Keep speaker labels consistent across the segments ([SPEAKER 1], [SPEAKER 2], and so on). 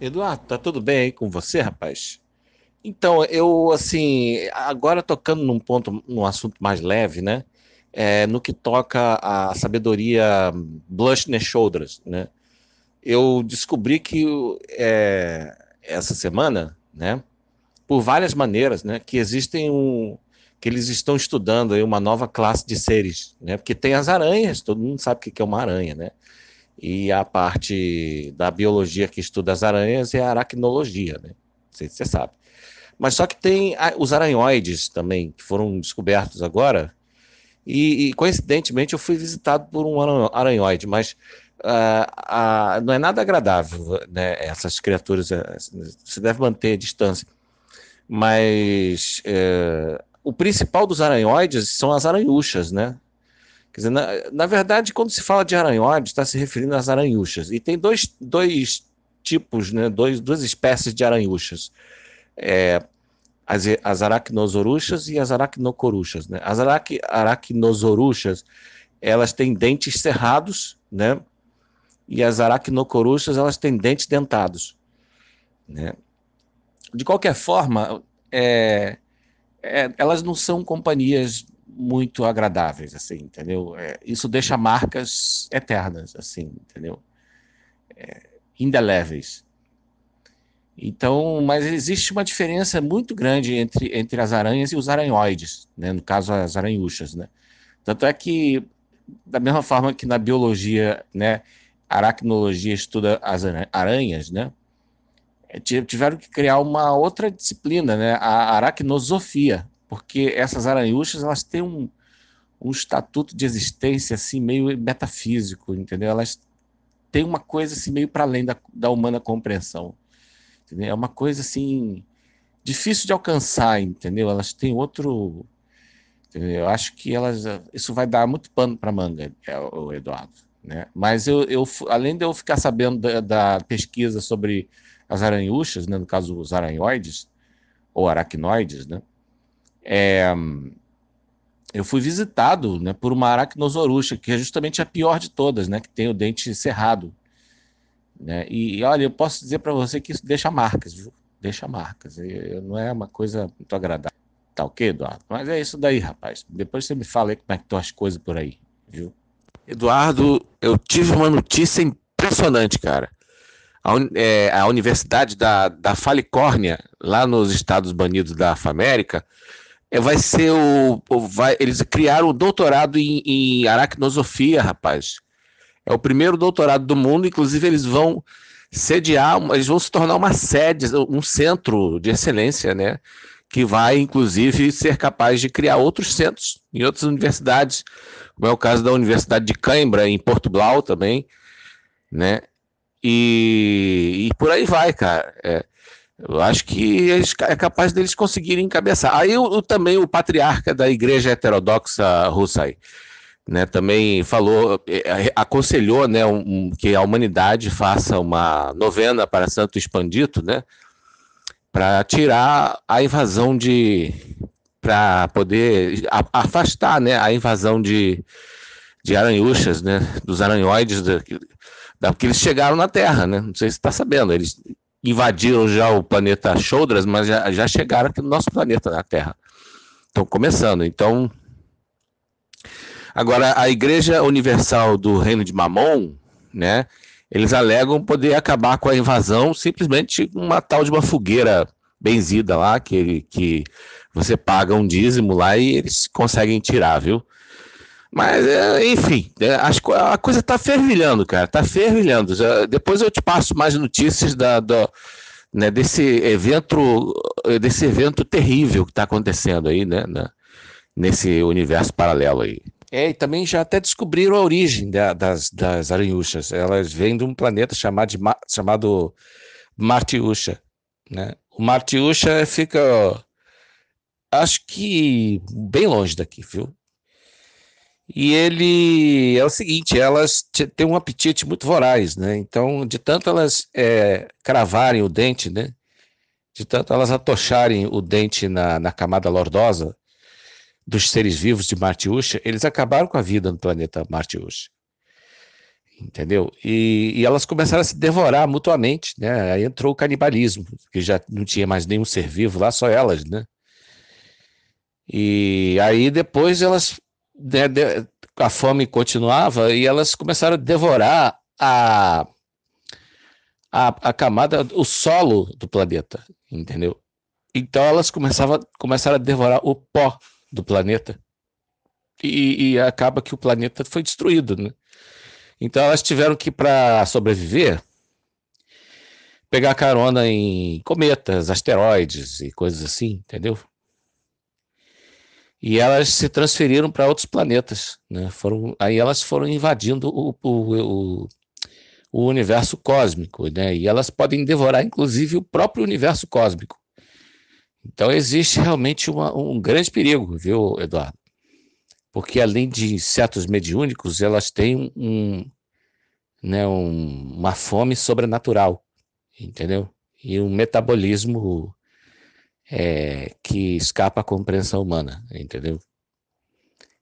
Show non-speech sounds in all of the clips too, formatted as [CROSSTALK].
[SPEAKER 1] Eduardo, tá tudo bem aí com você, rapaz? Então, eu, assim, agora tocando num ponto, num assunto mais leve, né? É, no que toca à sabedoria Blush nas Shoulders, né? Eu descobri que é, essa semana, né? Por várias maneiras, né? Que existem um. que eles estão estudando aí uma nova classe de seres, né? Porque tem as aranhas, todo mundo sabe o que é uma aranha, né? e a parte da biologia que estuda as aranhas é a aracnologia, né? Não sei se você sabe. Mas só que tem os aranhoides também, que foram descobertos agora, e, e coincidentemente eu fui visitado por um aranhoide, mas uh, uh, não é nada agradável, né? Essas criaturas, você eh, deve manter a distância. Mas uh, o principal dos aranhoides são as aranhuchas, né? Quer dizer, na, na verdade, quando se fala de aranhóides, está se referindo às aranhuchas. E tem dois, dois tipos, né, dois, duas espécies de aranhuchas. É, as, as aracnosoruchas e as aracnocoruchas. Né? As arac, aracnosoruchas, elas têm dentes cerrados, né? E as aracnocoruchas, elas têm dentes dentados. Né? De qualquer forma, é, é, elas não são companhias muito agradáveis, assim, entendeu? É, isso deixa marcas eternas, assim, entendeu? É, indeléveis. Então, mas existe uma diferença muito grande entre, entre as aranhas e os aranhoides, né? no caso as aranhuchas, né? Tanto é que, da mesma forma que na biologia, né, a aracnologia estuda as aranhas, né? É, tiveram que criar uma outra disciplina, né? A aracnosofia, porque essas aranhuchas elas têm um, um estatuto de existência assim meio metafísico, entendeu? Elas têm uma coisa assim meio para além da, da humana compreensão, entendeu? É uma coisa assim difícil de alcançar, entendeu? Elas têm outro entendeu? Eu acho que elas isso vai dar muito pano para manga, é, o Eduardo. Né? Mas eu, eu, além de eu ficar sabendo da, da pesquisa sobre as aranhuchas, né? no caso os aranhoides ou aracnoides, né? É, eu fui visitado né, por uma aracnosorusha, que é justamente a pior de todas, né, que tem o dente cerrado. Né? E, olha, eu posso dizer para você que isso deixa marcas, viu? Deixa marcas. E, não é uma coisa muito agradável. Tá ok, Eduardo? Mas é isso daí, rapaz. Depois você me fala aí como é que estão as coisas por aí, viu? Eduardo, eu tive uma notícia impressionante, cara. A, é, a Universidade da, da Falicórnia, lá nos Estados Unidos da América, é, vai ser o. vai, eles criaram o um doutorado em, em aracnosofia, rapaz. É o primeiro doutorado do mundo, inclusive eles vão sediar, eles vão se tornar uma sede, um centro de excelência, né? Que vai, inclusive, ser capaz de criar outros centros em outras universidades, como é o caso da Universidade de Cãibra, em Portugal também, né? E, e por aí vai, cara. É. Eu acho que é capaz deles conseguirem encabeçar. Aí o, o, também o patriarca da igreja heterodoxa russa aí, né, também falou, é, é, aconselhou né, um, que a humanidade faça uma novena para Santo Expandito, né, para tirar a invasão de. para poder afastar né, a invasão de, de aranhuchas, né, dos aranhóides. Da, porque eles chegaram na Terra, né? Não sei se você está sabendo. Eles invadiram já o planeta Choldras, mas já, já chegaram aqui no nosso planeta, na Terra. Estão começando. Então, agora a Igreja Universal do Reino de Mamon, né? Eles alegam poder acabar com a invasão simplesmente com uma tal de uma fogueira benzida lá, que, que você paga um dízimo lá e eles conseguem tirar, viu? Mas, é, enfim, é, a coisa está fervilhando, cara, está fervilhando. Já, depois eu te passo mais notícias da, da né, desse, evento, desse evento terrível que está acontecendo aí, né, né, nesse universo paralelo aí. É, e também já até descobriram a origem da, das, das aranhuchas. Elas vêm de um planeta chamado, chamado Martiúcha, né? O Martiúcha fica, acho que bem longe daqui, viu? E ele é o seguinte, elas têm um apetite muito voraz, né? Então, de tanto elas é, cravarem o dente, né? De tanto elas atocharem o dente na, na camada lordosa dos seres vivos de Martiúcha, eles acabaram com a vida no planeta Martiúcha. Entendeu? E, e, elas começaram a se devorar mutuamente, né? Aí entrou o canibalismo, que já não tinha mais nenhum ser vivo lá, só elas, né? E aí depois elas né, a fome continuava e elas começaram a devorar a, a, a camada, o solo do planeta, entendeu? Então elas começavam, começaram a devorar o pó do planeta. E, e acaba que o planeta foi destruído, né? Então elas tiveram que, para sobreviver, pegar carona em cometas, asteroides e coisas assim, entendeu? e elas se transferiram para outros planetas. Né? Foram, aí elas foram invadindo o, o, o, o universo cósmico, né? e elas podem devorar, inclusive, o próprio universo cósmico. Então existe realmente uma, um grande perigo, viu, Eduardo? Porque além de insetos mediúnicos, elas têm um, né, um, uma fome sobrenatural, entendeu? E um metabolismo é, que escapa à compreensão humana, entendeu?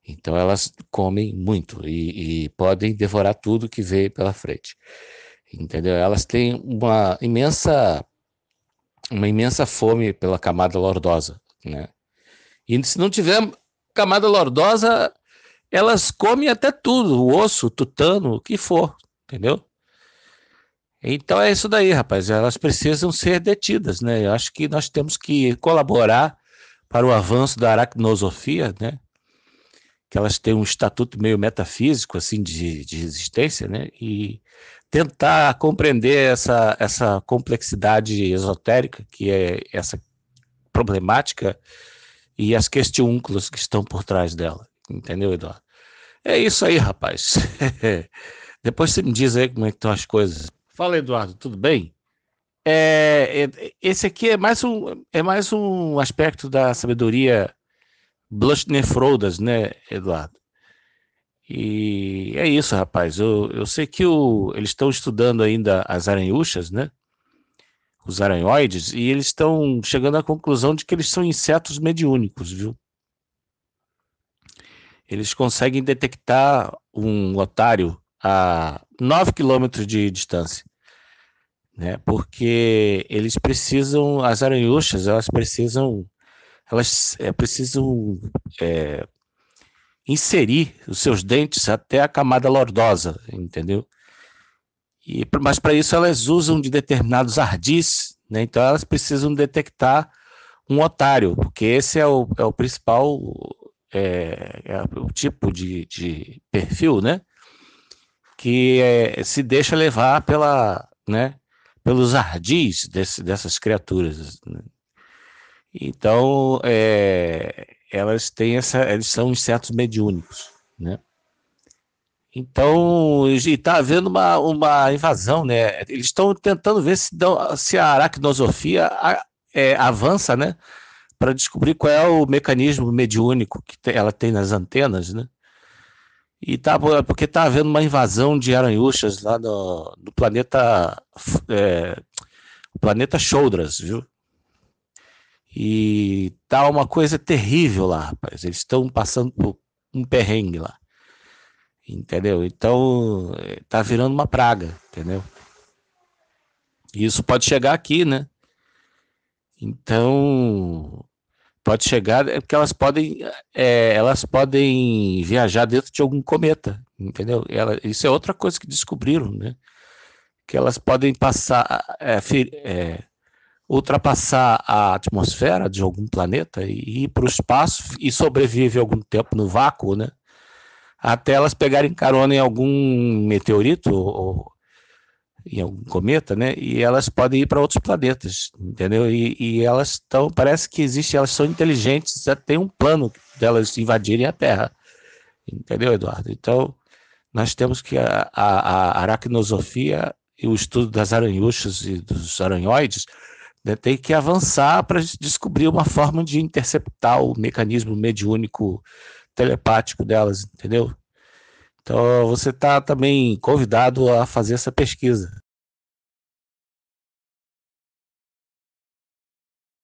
[SPEAKER 1] Então elas comem muito e, e, podem devorar tudo que vê pela frente, entendeu? Elas têm uma imensa uma imensa fome pela camada lordosa, né? E se não tiver camada lordosa, elas comem até tudo, o osso, tutano, o que for, entendeu? Então é isso daí, rapaz. Elas precisam ser detidas, né? Eu acho que nós temos que colaborar para o avanço da aracnosofia, né? Que elas têm um estatuto meio metafísico, assim, de, de existência, né? E tentar compreender essa, essa complexidade esotérica, que é essa problemática, e as questiúnculos que estão por trás dela. Entendeu, Eduardo? É isso aí, rapaz. [LAUGHS] Depois você me diz aí como é que estão as coisas. Fala, Eduardo, tudo bem? É, é, esse aqui é mais, um, é mais um aspecto da sabedoria Blushner Frodas, né, Eduardo? E é isso, rapaz. Eu, eu sei que o, eles estão estudando ainda as aranhuchas, né? Os aranhoides, e eles estão chegando à conclusão de que eles são insetos mediúnicos, viu? Eles conseguem detectar um otário a 9 quilômetros de distância. Né? Porque eles precisam, as aranhuchas, elas precisam, elas é, precisam é, inserir os seus dentes até a camada lordosa, entendeu? E, mas para isso elas usam de determinados ardis, né? então elas precisam detectar um otário, porque esse é o, é o principal é, é o tipo de, de perfil, né? que é, se deixa levar pela, né, pelos ardis desse, dessas criaturas. Né. Então, é, elas têm essa, eles são insetos mediúnicos, né? Então, está havendo uma, uma invasão, né? Eles estão tentando ver se, dão, se a aracnosofia é, avança, né? Para descobrir qual é o mecanismo mediúnico que ela tem nas antenas, né? E tá, é porque tá havendo uma invasão de aranhuchas lá do, planeta. É, planeta Choudras viu? E tá uma coisa terrível lá, rapaz. Eles estão passando por um perrengue lá. Entendeu? Então, é, tá virando uma praga, entendeu? E isso pode chegar aqui, né? Então, Pode chegar, é porque elas podem, é, elas podem viajar dentro de algum cometa, entendeu? Ela, isso é outra coisa que descobriram, né? Que elas podem passar, é, é, ultrapassar a atmosfera de algum planeta e ir para o espaço e sobreviver algum tempo no vácuo, né? Até elas pegarem carona em algum meteorito ou, em algum cometa, né? E elas podem ir para outros planetas, entendeu? E, e elas estão, parece que existe, elas são inteligentes, já tem um plano delas invadirem a Terra, entendeu, Eduardo? Então, nós temos que a, a, a aracnosofia e o estudo das aranhuchas e dos aranhoides né, tem que avançar para descobrir uma forma de interceptar o mecanismo mediúnico telepático delas, entendeu? Então você está também convidado a fazer essa pesquisa.